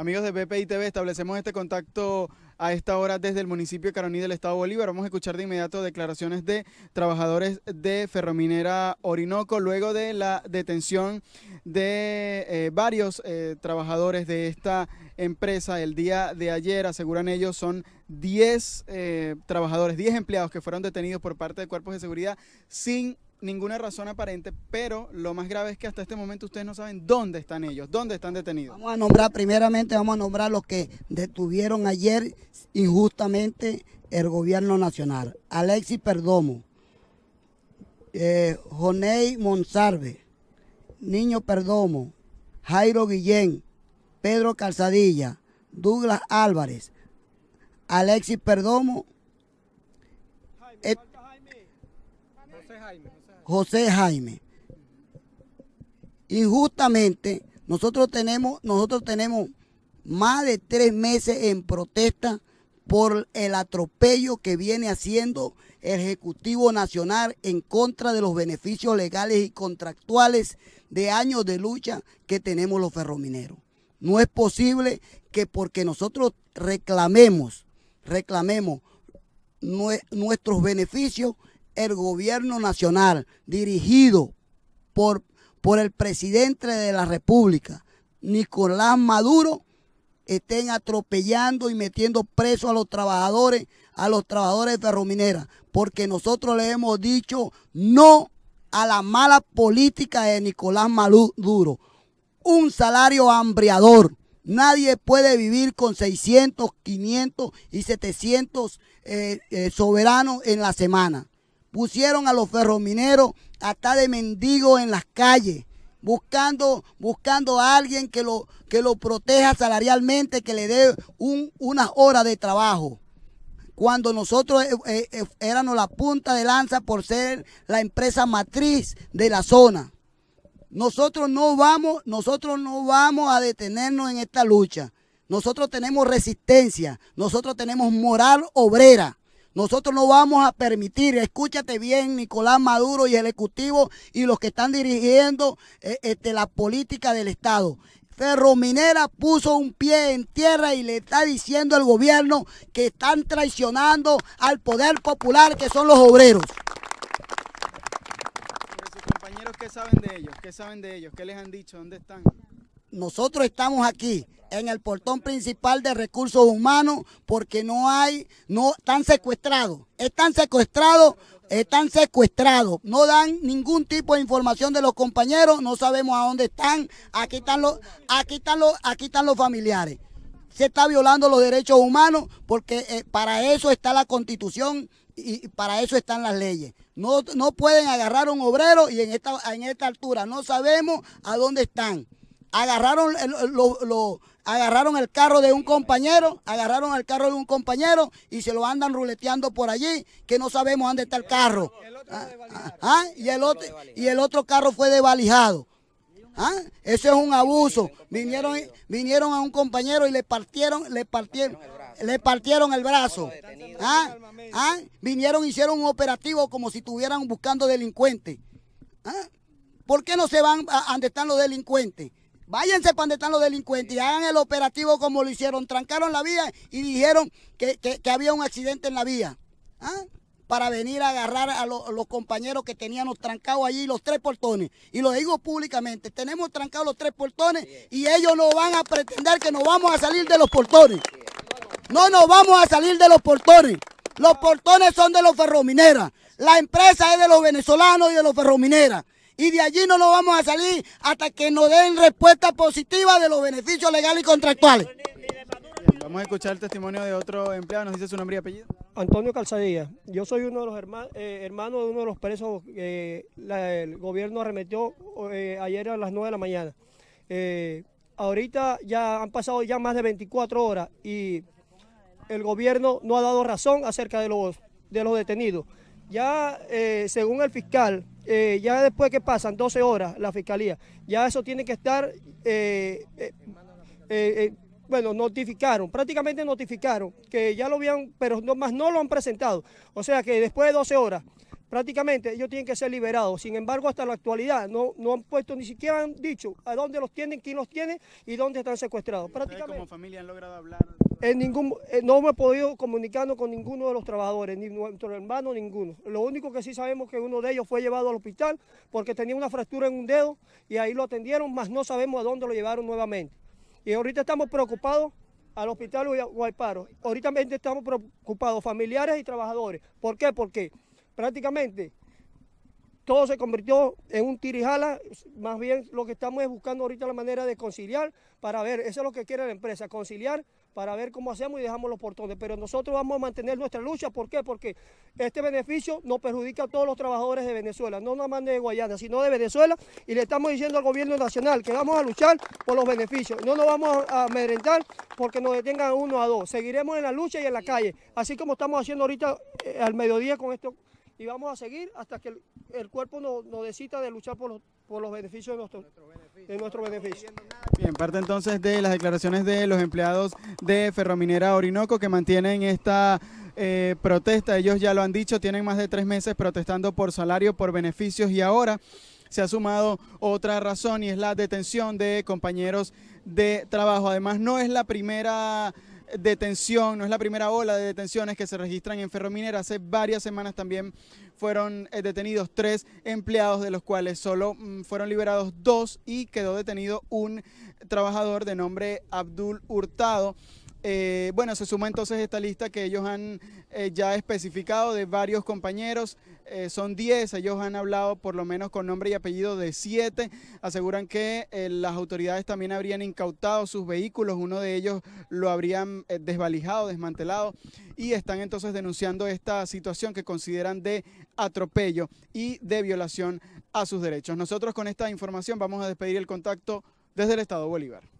Amigos de BPI TV, establecemos este contacto a esta hora desde el municipio de Caroní del Estado Bolívar. Vamos a escuchar de inmediato declaraciones de trabajadores de Ferrominera Orinoco luego de la detención de eh, varios eh, trabajadores de esta empresa el día de ayer. Aseguran ellos son 10 eh, trabajadores, 10 empleados que fueron detenidos por parte de cuerpos de seguridad sin ninguna razón aparente, pero lo más grave es que hasta este momento ustedes no saben dónde están ellos, dónde están detenidos. Vamos a nombrar, primeramente vamos a nombrar los que detuvieron ayer injustamente el gobierno nacional. Alexis Perdomo, eh, Jonei Niño Perdomo, Jairo Guillén, Pedro Calzadilla, Douglas Álvarez, Alexis Perdomo, José Jaime. Injustamente, nosotros tenemos, nosotros tenemos más de tres meses en protesta por el atropello que viene haciendo el Ejecutivo Nacional en contra de los beneficios legales y contractuales de años de lucha que tenemos los ferromineros. No es posible que porque nosotros reclamemos, reclamemos nuestros beneficios, el gobierno nacional dirigido por, por el presidente de la República, Nicolás Maduro, estén atropellando y metiendo preso a los trabajadores, a los trabajadores de ferromineras, porque nosotros le hemos dicho no a la mala política de Nicolás Maduro. Un salario hambriador. Nadie puede vivir con 600, 500 y 700 eh, eh, soberanos en la semana pusieron a los ferromineros hasta de mendigos en las calles, buscando, buscando a alguien que lo, que lo proteja salarialmente, que le dé un, unas horas de trabajo. Cuando nosotros eh, eh, eh, éramos la punta de lanza por ser la empresa matriz de la zona. Nosotros no vamos, nosotros no vamos a detenernos en esta lucha. Nosotros tenemos resistencia, nosotros tenemos moral obrera. Nosotros no vamos a permitir, escúchate bien, Nicolás Maduro y el Ejecutivo y los que están dirigiendo eh, este, la política del Estado. Ferrominera puso un pie en tierra y le está diciendo al gobierno que están traicionando al poder popular que son los obreros. compañeros, ¿Qué saben de ellos? ¿Qué les han dicho? ¿Dónde están? nosotros estamos aquí en el portón principal de recursos humanos porque no hay, no están secuestrados, están secuestrados, están secuestrados, no dan ningún tipo de información de los compañeros, no sabemos a dónde están, aquí están los, aquí están los, aquí están los familiares. Se está violando los derechos humanos porque eh, para eso está la constitución y, para eso están las leyes. No, no pueden agarrar a un obrero y en esta, en esta altura no sabemos a dónde están agarraron el, lo, agarraron el carro de un compañero, agarraron el carro de un compañero y se lo andan ruleteando por allí, que no sabemos dónde está el carro. y, el otro, ah, ah, ah, y el otro carro fue desvalijado. ¿Ah? Eso es un abuso. Vinieron, vinieron a un compañero y le partieron, le partieron, le partieron el brazo. ¿Ah? ¿Ah? Vinieron, hicieron un operativo como si estuvieran buscando delincuentes. ¿Por qué no se van a donde están los delincuentes? Váyanse para donde están los delincuentes y hagan el operativo como lo hicieron. Trancaron la vía y dijeron que, había un accidente en la vía. ¿ah? Para venir a agarrar a, los compañeros que teníamos trancados allí los tres portones. Y lo digo públicamente, tenemos trancados los tres portones y ellos no van a pretender que nos vamos a salir de los portones. No nos vamos a salir de los portones. Los portones son de los ferromineras. La empresa es de los venezolanos y de los ferromineras y de allí no nos vamos a salir hasta que nos den respuesta positiva de los beneficios legales y contractuales. Vamos a escuchar el testimonio de otro empleado, nos dice su nombre y apellido. Antonio Calzadilla, yo soy uno de los hermanos, eh, hermano de uno de los presos que el gobierno arremetió eh, ayer a las 9 de la mañana. Eh, ahorita ya han pasado ya más de 24 horas y el gobierno no ha dado razón acerca de los, de los detenidos. Ya según el fiscal, eh, ya después que pasan 12 horas la fiscalía, ya eso tiene que estar, eh, eh, bueno, notificaron, prácticamente notificaron que ya lo habían, pero más no lo han presentado. O sea que después de 12 horas prácticamente ellos tienen que ser liberados. Sin embargo, hasta la actualidad no, no han puesto, ni siquiera han dicho a dónde los tienen, quién los tiene y dónde están secuestrados. Prácticamente, como familia han logrado hablar? En ningún, eh, no hemos podido comunicarnos con ninguno de los trabajadores, ni nuestro hermano, ninguno. Lo único que sí sabemos es que uno de ellos fue llevado al hospital porque tenía una fractura en un dedo y ahí lo atendieron, mas no sabemos a dónde lo llevaron nuevamente. Y ahorita estamos preocupados al hospital Guayparo. Ahorita estamos preocupados, familiares y trabajadores. ¿Por qué? Porque prácticamente todo se convirtió en un tirijala. Más bien lo que estamos es buscando ahorita la manera de conciliar para ver, eso es lo que quiere la empresa, conciliar para ver cómo hacemos y dejamos los portones. Pero nosotros vamos a mantener nuestra lucha. ¿Por qué? Porque este beneficio nos perjudica a todos los trabajadores de Venezuela, no nos de Guayana, sino de Venezuela. Y le estamos diciendo al gobierno nacional que vamos a luchar por los beneficios. No nos vamos a amedrentar porque nos detengan uno a dos. Seguiremos en la lucha y en la calle, así como estamos haciendo ahorita eh, al mediodía con esto y vamos a seguir hasta que el, cuerpo nos no decida de luchar por los, por los beneficios de nuestro, beneficio. Bien, parte entonces de las declaraciones de los empleados de Ferrominera Orinoco que mantienen esta eh, protesta. Ellos ya lo han dicho, tienen más de tres meses protestando por salario, por beneficios y ahora se ha sumado otra razón y es la detención de compañeros de trabajo. Además, no es la primera detención, no es la primera ola de detenciones que se registran en Ferrominera. Hace varias semanas también fueron eh, detenidos tres empleados, de los cuales solo mm, fueron liberados dos y quedó detenido un trabajador de nombre Abdul Hurtado. Eh, bueno, se suma entonces esta lista que ellos han eh, ya especificado de varios compañeros. Eh, son 10, ellos han hablado por lo menos con nombre y apellido de 7. Aseguran que las autoridades también habrían incautado sus vehículos, uno de ellos lo habrían desvalijado, desmantelado y están entonces denunciando esta situación que consideran de atropello y de violación a sus derechos. Nosotros con esta información vamos a despedir el contacto desde el Estado Bolívar.